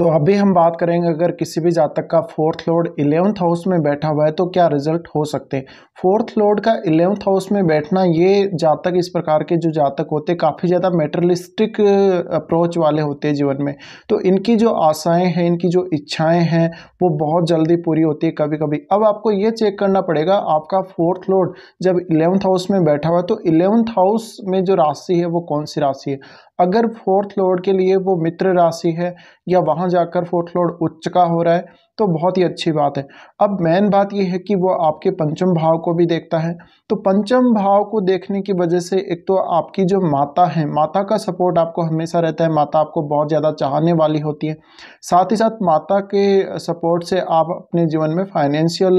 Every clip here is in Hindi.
तो अभी हम बात करेंगे अगर किसी भी जातक का फोर्थ लॉर्ड इलेवंथ हाउस में बैठा हुआ है तो क्या रिजल्ट हो सकते हैं फोर्थ लॉर्ड का इलेवंथ हाउस में बैठना ये जातक इस प्रकार के जो जातक होते काफ़ी ज़्यादा मेटरलिस्टिक अप्रोच वाले होते हैं जीवन में तो इनकी जो आशाएं हैं इनकी जो इच्छाएं हैं वो बहुत जल्दी पूरी होती है कभी कभी अब आपको ये चेक करना पड़ेगा आपका फोर्थ लॉर्ड जब इलेवंथ हाउस में बैठा हुआ है तो इलेवंथ हाउस में जो राशि है वो कौन सी राशि है अगर फोर्थ लॉर्ड के लिए वो मित्र राशि है या वहाँ जाकर फोर्थ लॉर्ड उच्च का हो रहा है तो बहुत ही अच्छी बात है अब मेन बात यह है कि वो आपके पंचम भाव को भी देखता है तो पंचम भाव को देखने की वजह से एक तो आपकी जो माता है माता का सपोर्ट आपको हमेशा रहता है माता आपको बहुत ज़्यादा चाहने वाली होती है साथ ही साथ माता के सपोर्ट से आप अपने जीवन में फाइनेंशियल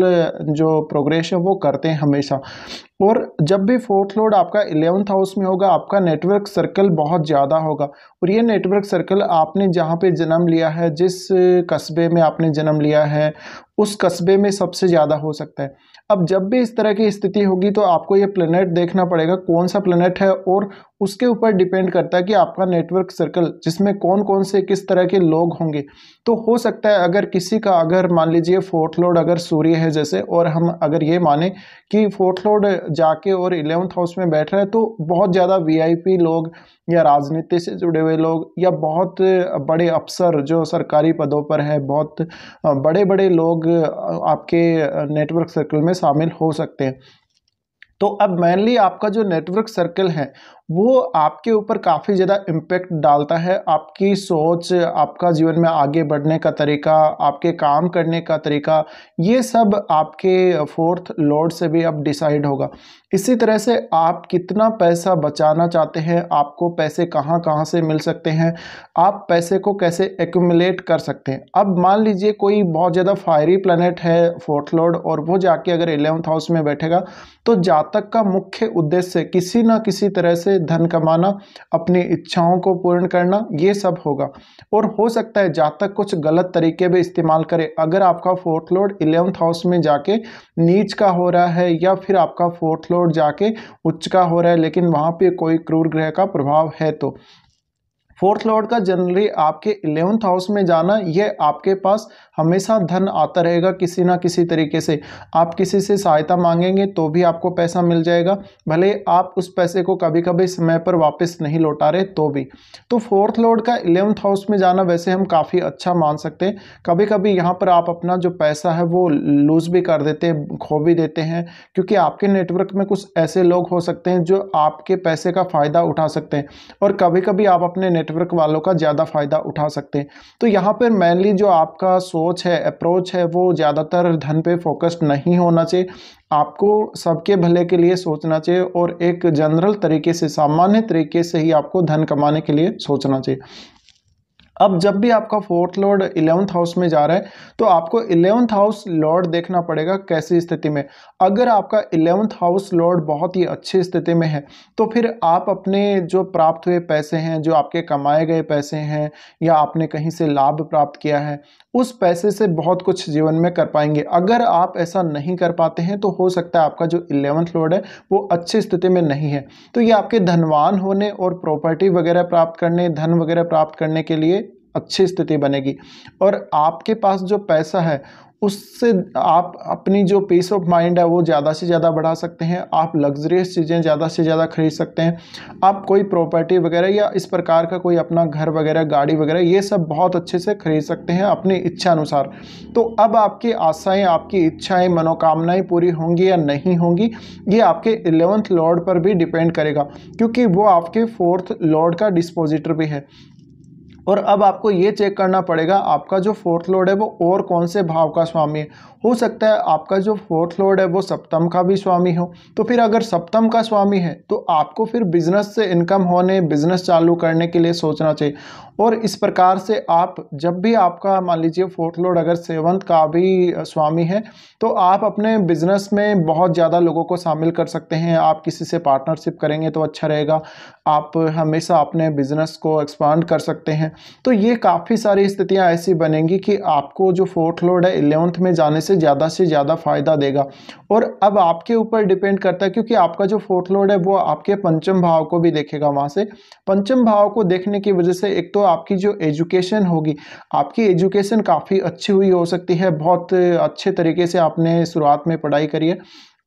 जो प्रोग्रेस है वो करते हैं हमेशा और जब भी फोर्थ लोड आपका इलेवंथ हाउस में होगा आपका नेटवर्क सर्कल बहुत ज़्यादा होगा और ये नेटवर्क सर्कल आपने जहाँ पे जन्म लिया है जिस कस्बे में आपने जन्म लिया गया है उस कस्बे में सबसे ज़्यादा हो सकता है अब जब भी इस तरह की स्थिति होगी तो आपको ये प्लेनेट देखना पड़ेगा कौन सा प्लेनेट है और उसके ऊपर डिपेंड करता है कि आपका नेटवर्क सर्कल जिसमें कौन कौन से किस तरह के लोग होंगे तो हो सकता है अगर किसी का अगर मान लीजिए फोर्थ लॉर्ड अगर सूर्य है जैसे और हम अगर ये माने कि फोर्थ लॉर्ड जाके और इलेवंथ हाउस में बैठ रहा है तो बहुत ज़्यादा वी लोग या राजनीति से जुड़े हुए लोग या बहुत बड़े अफसर जो सरकारी पदों पर है बहुत बड़े बड़े लोग लोग आपके नेटवर्क सर्कल में शामिल हो सकते हैं तो अब मेनली आपका जो नेटवर्क सर्कल है वो आपके ऊपर काफ़ी ज़्यादा इम्पेक्ट डालता है आपकी सोच आपका जीवन में आगे बढ़ने का तरीका आपके काम करने का तरीका ये सब आपके फोर्थ लॉर्ड से भी अब डिसाइड होगा इसी तरह से आप कितना पैसा बचाना चाहते हैं आपको पैसे कहाँ कहाँ से मिल सकते हैं आप पैसे को कैसे एक्यूमलेट कर सकते हैं अब मान लीजिए कोई बहुत ज़्यादा फायरी प्लानट है फोर्थ लॉर्ड और वो जाके अगर एलेवंथ हाउस में बैठेगा तो जातक का मुख्य उद्देश्य किसी ना किसी तरह से धन कमाना अपनी इच्छाओं को पूर्ण करना ये सब होगा और हो सकता है जातक कुछ गलत तरीके भी इस्तेमाल करे अगर आपका फोर्थ लोड इलेवंथ हाउस में जाके नीच का हो रहा है या फिर आपका फोर्थ लोड जाके उच्च का हो रहा है लेकिन वहाँ पर कोई क्रूर ग्रह का प्रभाव है तो फोर्थ लॉर्ड का जनरली आपके इलेवंथ हाउस में जाना यह आपके पास हमेशा धन आता रहेगा किसी ना किसी तरीके से आप किसी से सहायता मांगेंगे तो भी आपको पैसा मिल जाएगा भले आप उस पैसे को कभी कभी समय पर वापस नहीं लौटा रहे तो भी तो फोर्थ लॉर्ड का इलेवंथ हाउस में जाना वैसे हम काफ़ी अच्छा मान सकते हैं कभी कभी यहाँ पर आप अपना जो पैसा है वो लूज़ भी कर देते हैं खो भी देते हैं क्योंकि आपके नेटवर्क में कुछ ऐसे लोग हो सकते हैं जो आपके पैसे का फ़ायदा उठा सकते हैं और कभी कभी आप अपने नेटवर्क नेटवर्क वालों का ज़्यादा फ़ायदा उठा सकते हैं तो यहाँ पर मेनली जो आपका सोच है अप्रोच है वो ज़्यादातर धन पे फोकस्ड नहीं होना चाहिए आपको सबके भले के लिए सोचना चाहिए और एक जनरल तरीके से सामान्य तरीके से ही आपको धन कमाने के लिए सोचना चाहिए अब जब भी आपका फोर्थ लॉर्ड इलेवंथ हाउस में जा रहा है तो आपको इलेवंथ हाउस लॉर्ड देखना पड़ेगा कैसी स्थिति में अगर आपका इलेवंथ हाउस लॉर्ड बहुत ही अच्छी स्थिति में है तो फिर आप अपने जो प्राप्त हुए पैसे हैं जो आपके कमाए गए पैसे हैं या आपने कहीं से लाभ प्राप्त किया है उस पैसे से बहुत कुछ जीवन में कर पाएंगे अगर आप ऐसा नहीं कर पाते हैं तो हो सकता है आपका जो इलेवंथ लॉर्ड है वो अच्छी स्थिति में नहीं है तो ये आपके धनवान होने और प्रॉपर्टी वगैरह प्राप्त करने धन वगैरह प्राप्त करने के लिए अच्छी स्थिति बनेगी और आपके पास जो पैसा है उससे आप अपनी जो पीस ऑफ माइंड है वो ज़्यादा से ज़्यादा बढ़ा सकते हैं आप लग्जरियस चीज़ें ज़्यादा से ज़्यादा खरीद सकते हैं आप कोई प्रॉपर्टी वगैरह या इस प्रकार का कोई अपना घर वगैरह गाड़ी वगैरह ये सब बहुत अच्छे से खरीद सकते हैं अपनी इच्छा अनुसार तो अब आपकी आशाएँ आपकी इच्छाएँ मनोकामनाएँ पूरी होंगी या नहीं होंगी ये आपके इलेवंथ लॉर्ड पर भी डिपेंड करेगा क्योंकि वो आपके फोर्थ लॉर्ड का डिस्पोजिटर भी है और अब आपको ये चेक करना पड़ेगा आपका जो फोर्थ लॉर्ड है वो और कौन से भाव का स्वामी है हो सकता है आपका जो फोर्थ लॉर्ड है वो सप्तम का भी स्वामी हो तो फिर अगर सप्तम का स्वामी है तो आपको फिर बिजनेस से इनकम होने बिजनेस चालू करने के लिए सोचना चाहिए और इस प्रकार से आप जब भी आपका मान लीजिए फोर्थ लॉर्ड अगर सेवंथ का भी स्वामी है तो आप अपने बिजनेस में बहुत ज़्यादा लोगों को शामिल कर सकते हैं आप किसी से पार्टनरशिप करेंगे तो अच्छा रहेगा आप हमेशा अपने बिजनेस को एक्सपांड कर सकते हैं तो ये काफ़ी सारी स्थितियाँ ऐसी बनेंगी कि आपको जो फोर्थ लोड है इलेवंथ में जाने से ज़्यादा से ज़्यादा फ़ायदा देगा और अब आपके ऊपर डिपेंड करता है क्योंकि आपका जो फोर्थ लोड है वो आपके पंचम भाव को भी देखेगा वहाँ से पंचम भाव को देखने की वजह से एक तो आपकी जो एजुकेशन होगी आपकी एजुकेशन काफ़ी अच्छी हुई हो सकती है बहुत अच्छे तरीके से आपने शुरुआत में पढ़ाई करी है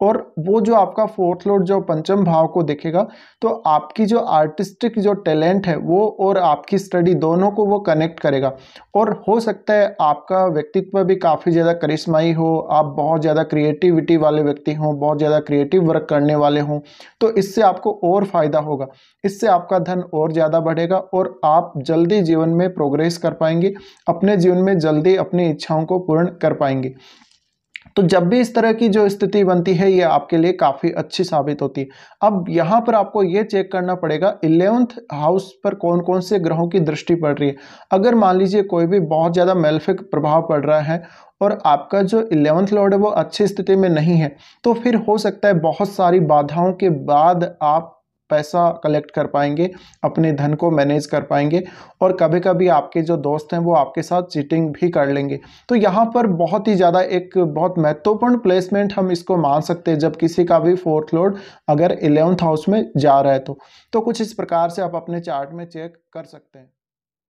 और वो जो आपका फोर्थ लॉर्ड जो पंचम भाव को देखेगा तो आपकी जो आर्टिस्टिक जो टैलेंट है वो और आपकी स्टडी दोनों को वो कनेक्ट करेगा और हो सकता है आपका व्यक्तित्व भी काफ़ी ज़्यादा करिश्माई हो आप बहुत ज़्यादा क्रिएटिविटी वाले व्यक्ति हों बहुत ज़्यादा क्रिएटिव वर्क करने वाले हों तो इससे आपको और फ़ायदा होगा इससे आपका धन और ज़्यादा बढ़ेगा और आप जल्दी जीवन में प्रोग्रेस कर पाएंगे अपने जीवन में जल्दी अपनी इच्छाओं को पूर्ण कर पाएंगे तो जब भी इस तरह की जो स्थिति बनती है ये आपके लिए काफ़ी अच्छी साबित होती है अब यहाँ पर आपको ये चेक करना पड़ेगा इलेवंथ हाउस पर कौन कौन से ग्रहों की दृष्टि पड़ रही है अगर मान लीजिए कोई भी बहुत ज़्यादा मेल्फिक प्रभाव पड़ रहा है और आपका जो इलेवंथ लॉर्ड है वो अच्छी स्थिति में नहीं है तो फिर हो सकता है बहुत सारी बाधाओं के बाद आप पैसा कलेक्ट कर पाएंगे अपने धन को मैनेज कर पाएंगे और कभी कभी आपके जो दोस्त हैं वो आपके साथ चीटिंग भी कर लेंगे तो यहाँ पर बहुत ही ज़्यादा एक बहुत महत्वपूर्ण प्लेसमेंट हम इसको मान सकते हैं जब किसी का भी फोर्थ लोड अगर एलेवंथ हाउस में जा रहा है तो, तो कुछ इस प्रकार से आप अपने चार्ट में चेक कर सकते हैं